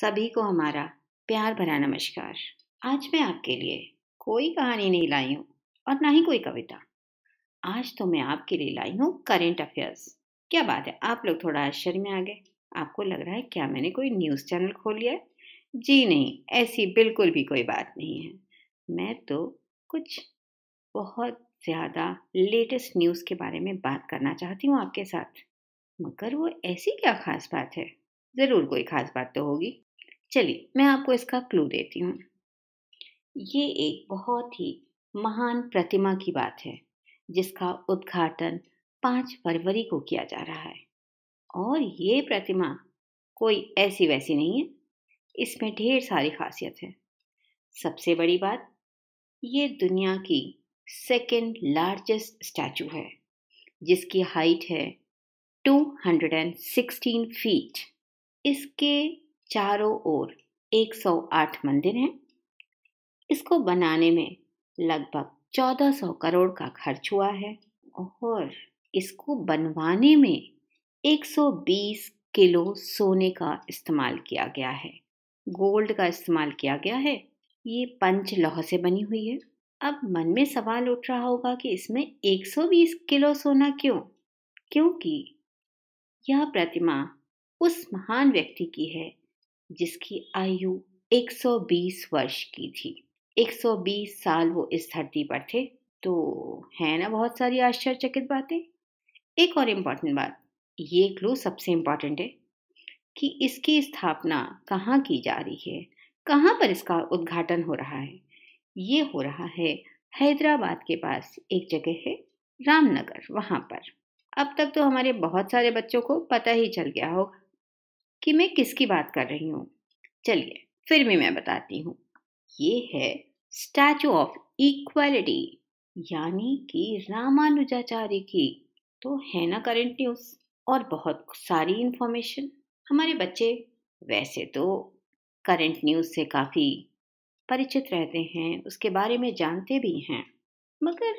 सभी को हमारा प्यार भरा नमस्कार आज मैं आपके लिए कोई कहानी नहीं लाई हूँ और ना ही कोई कविता आज तो मैं आपके लिए लाई हूँ करेंट अफेयर्स क्या बात है आप लोग थोड़ा आश्चर्य में आ गए आपको लग रहा है क्या मैंने कोई न्यूज़ चैनल खोल लिया है जी नहीं ऐसी बिल्कुल भी कोई बात नहीं है मैं तो कुछ बहुत ज़्यादा लेटेस्ट न्यूज़ के बारे में बात करना चाहती हूँ आपके साथ मगर वो ऐसी क्या खास बात है ज़रूर कोई खास बात तो होगी चलिए मैं आपको इसका क्लू देती हूँ ये एक बहुत ही महान प्रतिमा की बात है जिसका उद्घाटन पाँच फरवरी को किया जा रहा है और ये प्रतिमा कोई ऐसी वैसी नहीं है इसमें ढेर सारी खासियत है सबसे बड़ी बात ये दुनिया की सेकेंड लार्जेस्ट स्टैचू है जिसकी हाइट है 216 फीट इसके चारों ओर 108 मंदिर हैं इसको बनाने में लगभग 1400 करोड़ का खर्च हुआ है और इसको बनवाने में 120 किलो सोने का इस्तेमाल किया गया है गोल्ड का इस्तेमाल किया गया है ये पंच लौह से बनी हुई है अब मन में सवाल उठ रहा होगा कि इसमें 120 किलो सोना क्यों क्योंकि यह प्रतिमा उस महान व्यक्ति की है जिसकी आयु 120 वर्ष की थी 120 साल वो इस धरती पर थे तो है ना बहुत सारी आश्चर्यचकित बातें एक और इम्पॉर्टेंट बात ये क्लू सबसे इम्पॉर्टेंट है कि इसकी स्थापना कहाँ की जा रही है कहाँ पर इसका उद्घाटन हो रहा है ये हो रहा है हैदराबाद के पास एक जगह है रामनगर वहाँ पर अब तक तो हमारे बहुत सारे बच्चों को पता ही चल गया होगा कि मैं किसकी बात कर रही हूँ चलिए फिर भी मैं बताती हूँ ये है स्टैचू ऑफ इक्वालिटी यानी कि रामानुजाचार्य की तो है ना करंट न्यूज़ और बहुत सारी इन्फॉर्मेशन हमारे बच्चे वैसे तो करंट न्यूज़ से काफ़ी परिचित रहते हैं उसके बारे में जानते भी हैं मगर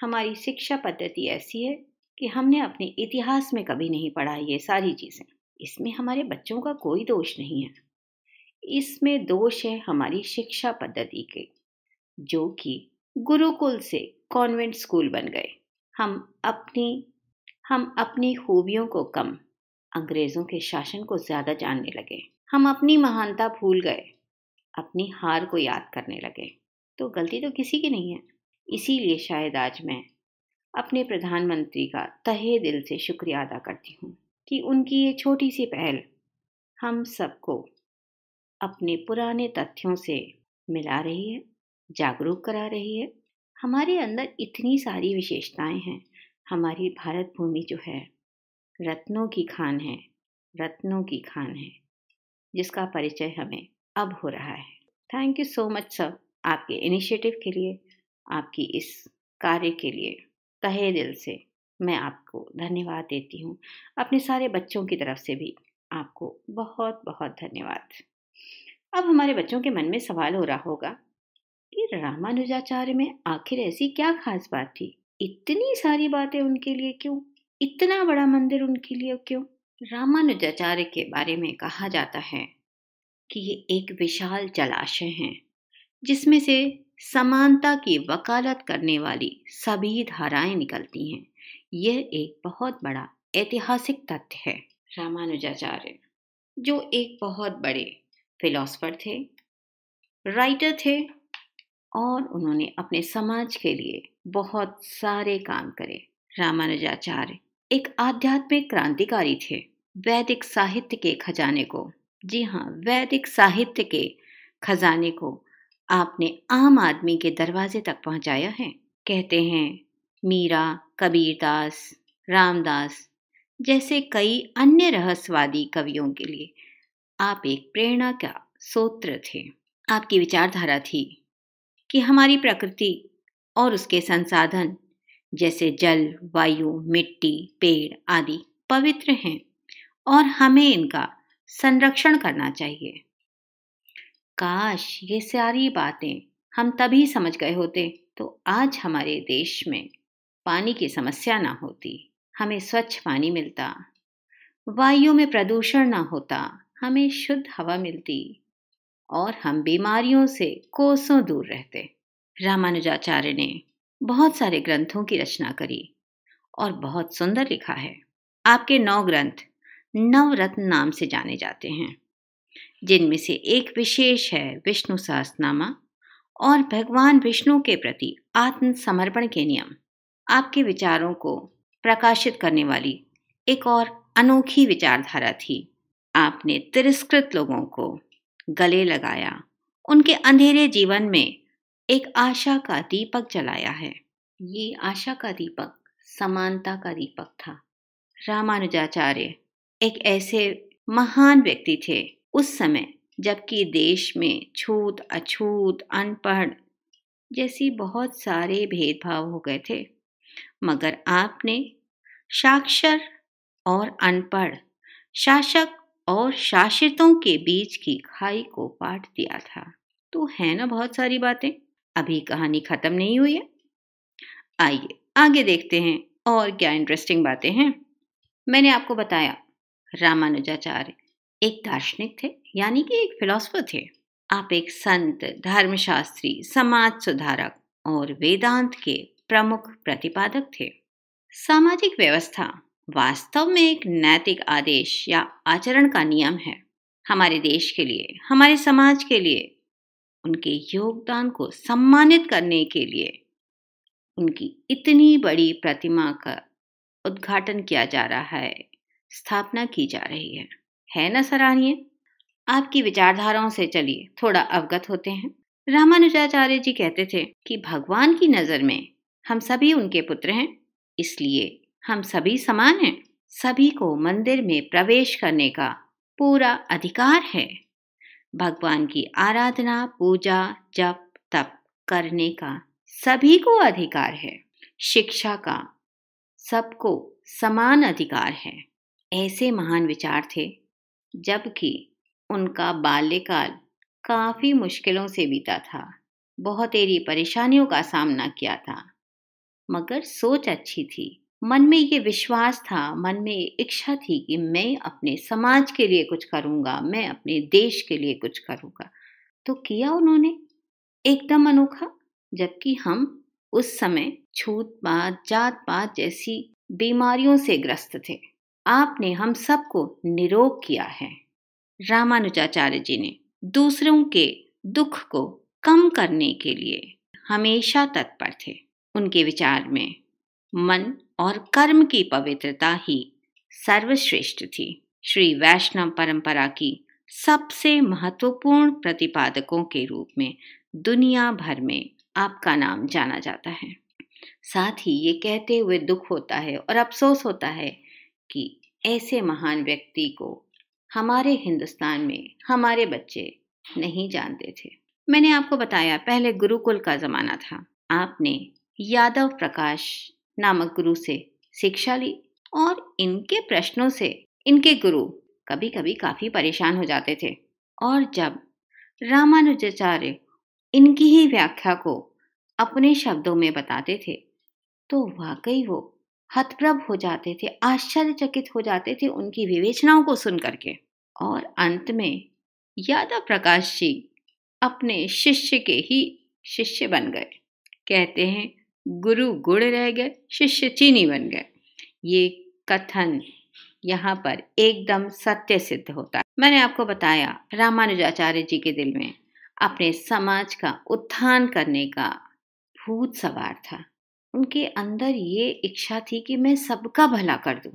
हमारी शिक्षा पद्धति ऐसी है कि हमने अपने इतिहास में कभी नहीं पढ़ा ये सारी चीज़ें इसमें हमारे बच्चों का कोई दोष नहीं है इसमें दोष है हमारी शिक्षा पद्धति के जो कि गुरुकुल से कॉन्वेंट स्कूल बन गए हम अपनी हम अपनी खूबियों को कम अंग्रेज़ों के शासन को ज़्यादा जानने लगे हम अपनी महानता भूल गए अपनी हार को याद करने लगे तो गलती तो किसी की नहीं है इसीलिए शायद आज मैं अपने प्रधानमंत्री का तहे दिल से शुक्रिया अदा करती हूँ कि उनकी ये छोटी सी पहल हम सबको अपने पुराने तथ्यों से मिला रही है जागरूक करा रही है हमारे अंदर इतनी सारी विशेषताएं हैं हमारी भारत भूमि जो है रत्नों की खान है रत्नों की खान है जिसका परिचय हमें अब हो रहा है thank you so much sir आपके इनिशिएटिव के लिए आपकी इस कार्य के लिए तहे दिल से मैं आपको धन्यवाद देती हूँ अपने सारे बच्चों की तरफ से भी आपको बहुत बहुत धन्यवाद अब हमारे बच्चों के मन में सवाल हो रहा होगा कि रामानुजाचार्य में आखिर ऐसी क्या खास बात थी इतनी सारी बातें उनके लिए क्यों इतना बड़ा मंदिर उनके लिए क्यों रामानुजाचार्य के बारे में कहा जाता है कि ये एक विशाल जलाशय है जिसमें से समानता की वकालत करने वाली सभी धाराएं निकलती हैं यह एक बहुत बड़ा ऐतिहासिक तथ्य है रामानुजाचार्य जो एक बहुत बड़े फिलोसफर थे राइटर थे और उन्होंने अपने समाज के लिए बहुत सारे काम करे रामानुजाचार्य एक आध्यात्मिक क्रांतिकारी थे वैदिक साहित्य के खजाने को जी हाँ वैदिक साहित्य के खजाने को आपने आम आदमी के दरवाजे तक पहुंचाया है कहते हैं मीरा कबीरदास रामदास जैसे कई अन्य रहस्यवादी कवियों के लिए आप एक प्रेरणा का सोत्र थे आपकी विचारधारा थी कि हमारी प्रकृति और उसके संसाधन जैसे जल वायु मिट्टी पेड़ आदि पवित्र हैं और हमें इनका संरक्षण करना चाहिए काश ये सारी बातें हम तभी समझ गए होते तो आज हमारे देश में पानी की समस्या ना होती हमें स्वच्छ पानी मिलता वायु में प्रदूषण ना होता हमें शुद्ध हवा मिलती और हम बीमारियों से कोसों दूर रहते रामानुजाचार्य ने बहुत सारे ग्रंथों की रचना करी और बहुत सुंदर लिखा है आपके नौ ग्रंथ नवरत्न नाम से जाने जाते हैं जिनमें से एक विशेष है विष्णु सहस्त्रनामा और भगवान विष्णु के प्रति आत्मसमर्पण के नियम आपके विचारों को प्रकाशित करने वाली एक और अनोखी विचारधारा थी आपने तिरस्कृत लोगों को गले लगाया उनके अंधेरे जीवन में एक आशा का दीपक जलाया है ये आशा का दीपक समानता का दीपक था रामानुजाचार्य एक ऐसे महान व्यक्ति थे उस समय जबकि देश में छूत अछूत अनपढ़ जैसी बहुत सारे भेदभाव हो गए थे मगर आपने साक्षर और अनपढ़ शासक और शासितों के बीच की खाई को पाट दिया था तो है ना बहुत सारी बातें अभी कहानी खत्म नहीं हुई है आइए आगे देखते हैं और क्या इंटरेस्टिंग बातें हैं मैंने आपको बताया रामानुजाचार्य एक दार्शनिक थे यानी कि एक फिलोसफर थे आप एक संत धर्मशास्त्री समाज सुधारक और वेदांत के प्रमुख प्रतिपादक थे सामाजिक व्यवस्था वास्तव में एक नैतिक आदेश या आचरण का नियम है हमारे देश के लिए हमारे समाज के लिए उनके योगदान को सम्मानित करने के लिए उनकी इतनी बड़ी प्रतिमा का उद्घाटन किया जा रहा है स्थापना की जा रही है है न सराहनीय आपकी विचारधाराओं से चलिए थोड़ा अवगत होते हैं रामानुजाचार्य जी कहते थे कि भगवान की नज़र में हम सभी उनके पुत्र हैं इसलिए हम सभी समान हैं सभी को मंदिर में प्रवेश करने का पूरा अधिकार है भगवान की आराधना पूजा जप तप करने का सभी को अधिकार है शिक्षा का सबको समान अधिकार है ऐसे महान विचार थे जबकि उनका बाल्यकाल काफ़ी मुश्किलों से बीता था बहुत तेरी परेशानियों का सामना किया था मगर सोच अच्छी थी मन में ये विश्वास था मन में इच्छा थी कि मैं अपने समाज के लिए कुछ करूँगा मैं अपने देश के लिए कुछ करूँगा तो किया उन्होंने एकदम अनोखा जबकि हम उस समय छूत पात जात पात जैसी बीमारियों से ग्रस्त थे आपने हम सबको निरोग किया है रामानुजाचार्य जी ने दूसरों के दुख को कम करने के लिए हमेशा तत्पर थे उनके विचार में मन और कर्म की पवित्रता ही सर्वश्रेष्ठ थी श्री वैष्णव परंपरा की सबसे महत्वपूर्ण प्रतिपादकों के रूप में दुनिया भर में आपका नाम जाना जाता है साथ ही ये कहते हुए दुख होता है और अफसोस होता है कि ऐसे महान व्यक्ति को हमारे हिंदुस्तान में हमारे बच्चे नहीं जानते थे मैंने आपको बताया पहले गुरुकुल का ज़माना था आपने यादव प्रकाश नामक गुरु से शिक्षा ली और इनके प्रश्नों से इनके गुरु कभी कभी काफ़ी परेशान हो जाते थे और जब रामानुजाचार्य इनकी ही व्याख्या को अपने शब्दों में बताते थे तो वाकई वो हतप्रभ हो जाते थे आश्चर्यचकित हो जाते थे उनकी विवेचनाओं को सुन करके और अंत में यादव प्रकाश जी अपने शिष्य के ही शिष्य बन गए कहते हैं गुरु गुड़ रह गए शिष्य चीनी बन गए ये कथन यहाँ पर एकदम सत्य सिद्ध होता है मैंने आपको बताया रामानुजाचार्य जी के दिल में अपने समाज का उत्थान करने का भूत सवार था उनके अंदर ये इच्छा थी कि मैं सबका भला कर दूं।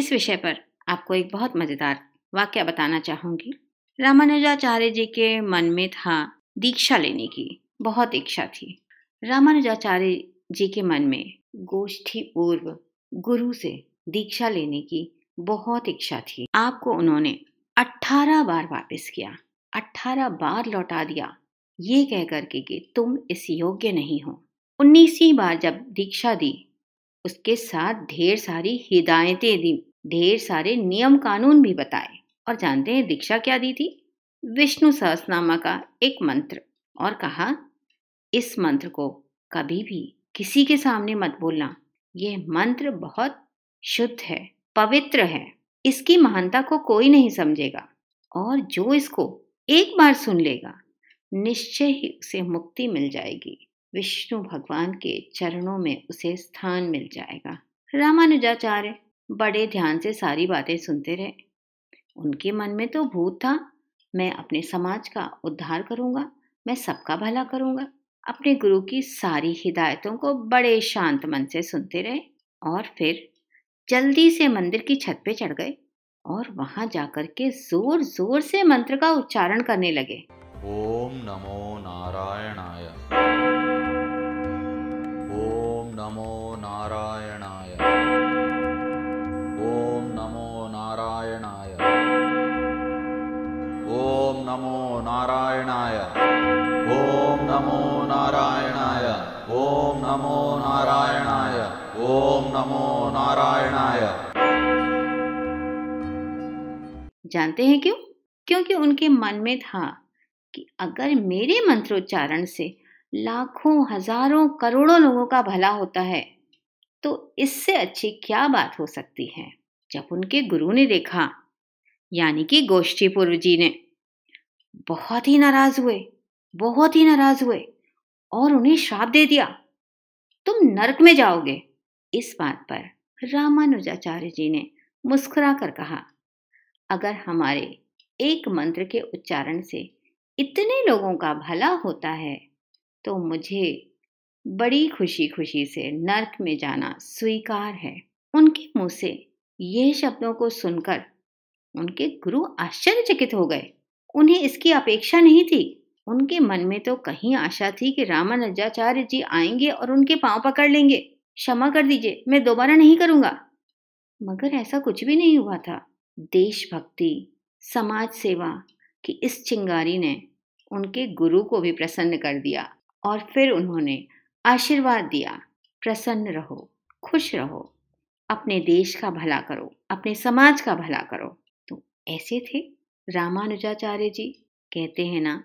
इस विषय पर आपको एक बहुत मज़ेदार वाक्य बताना चाहूँगी रामानुजाचार्य जी के मन में था दीक्षा लेने की बहुत इच्छा थी रामानुजाचार्य जी के मन में गोष्ठी पूर्व गुरु से दीक्षा लेने की बहुत इच्छा थी आपको उन्होंने अठारह बार वापस किया अठारह बार लौटा दिया ये कह करके कि तुम इस योग्य नहीं हो उन्नीसवीं बार जब दीक्षा दी उसके साथ ढेर सारी हिदायतें दी ढेर सारे नियम कानून भी बताए और जानते हैं दीक्षा क्या दी थी विष्णु सहसनामा का एक मंत्र और कहा इस मंत्र को कभी भी किसी के सामने मत बोलना यह मंत्र बहुत शुद्ध है पवित्र है इसकी महानता को कोई नहीं समझेगा और जो इसको एक बार सुन लेगा निश्चय ही उसे मुक्ति मिल जाएगी विष्णु भगवान के चरणों में उसे स्थान मिल जाएगा रामानुजाचार्य बड़े ध्यान से सारी बातें सुनते रहे उनके मन में तो भूत था मैं अपने समाज का उद्धार करूंगा मैं सबका भला करूंगा अपने गुरु की सारी हिदायतों को बड़े शांत मन से सुनते रहे और फिर जल्दी से मंदिर की छत पे चढ़ गए और वहां जाकर के जोर जोर से मंत्र का उच्चारण करने लगे ओम नमो नारायणाय ओम नमो नारायण नमो नारायणाय ओम नमो नारायणाय ओम नमो नारायणाय ओम नमो नारायणाय जानते हैं क्यों क्योंकि उनके मन में था कि अगर मेरे मंत्रोच्चारण से लाखों हजारों करोड़ों लोगों का भला होता है तो इससे अच्छी क्या बात हो सकती है जब उनके गुरु ने देखा यानी कि गोष्ठी पूर्व जी ने बहुत ही नाराज हुए बहुत ही नाराज हुए और उन्हें श्राप दे दिया तुम नरक में जाओगे इस बात पर रामानुजाचार्य जी ने मुस्कुरा कर कहा अगर हमारे एक मंत्र के उच्चारण से इतने लोगों का भला होता है तो मुझे बड़ी खुशी खुशी से नरक में जाना स्वीकार है उनके मुंह से यह शब्दों को सुनकर उनके गुरु आश्चर्यचकित हो गए उन्हें इसकी अपेक्षा नहीं थी उनके मन में तो कहीं आशा थी कि रामानुजाचार्य जी आएंगे और उनके पांव पकड़ लेंगे क्षमा कर दीजिए मैं दोबारा नहीं करूंगा मगर ऐसा कुछ भी नहीं हुआ था देशभक्ति समाज सेवा की इस चिंगारी ने उनके गुरु को भी प्रसन्न कर दिया और फिर उन्होंने आशीर्वाद दिया प्रसन्न रहो खुश रहो अपने देश का भला करो अपने समाज का भला करो तो ऐसे थे रामानुजाचार्य जी कहते हैं ना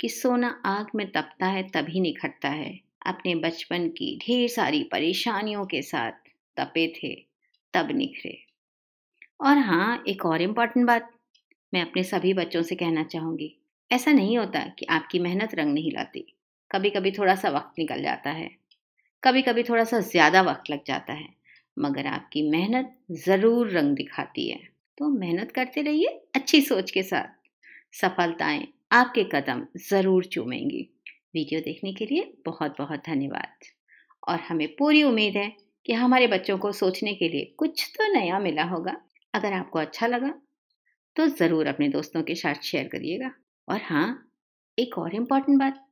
कि सोना आग में तपता है तभी निखरता है अपने बचपन की ढेर सारी परेशानियों के साथ तपे थे तब निखरे और हाँ एक और इम्पॉर्टेंट बात मैं अपने सभी बच्चों से कहना चाहूँगी ऐसा नहीं होता कि आपकी मेहनत रंग नहीं लाती कभी कभी थोड़ा सा वक्त निकल जाता है कभी कभी थोड़ा सा ज़्यादा वक्त लग जाता है मगर आपकी मेहनत ज़रूर रंग दिखाती है तो मेहनत करते रहिए अच्छी सोच के साथ सफलताएं आपके कदम ज़रूर चूमेंगी वीडियो देखने के लिए बहुत बहुत धन्यवाद और हमें पूरी उम्मीद है कि हमारे बच्चों को सोचने के लिए कुछ तो नया मिला होगा अगर आपको अच्छा लगा तो ज़रूर अपने दोस्तों के साथ शेयर करिएगा और हाँ एक और इम्पॉर्टेंट बात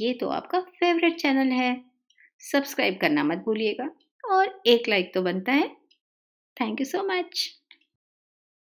ये तो आपका फेवरेट चैनल है सब्सक्राइब करना मत भूलिएगा और एक लाइक तो बनता है थैंक यू सो मच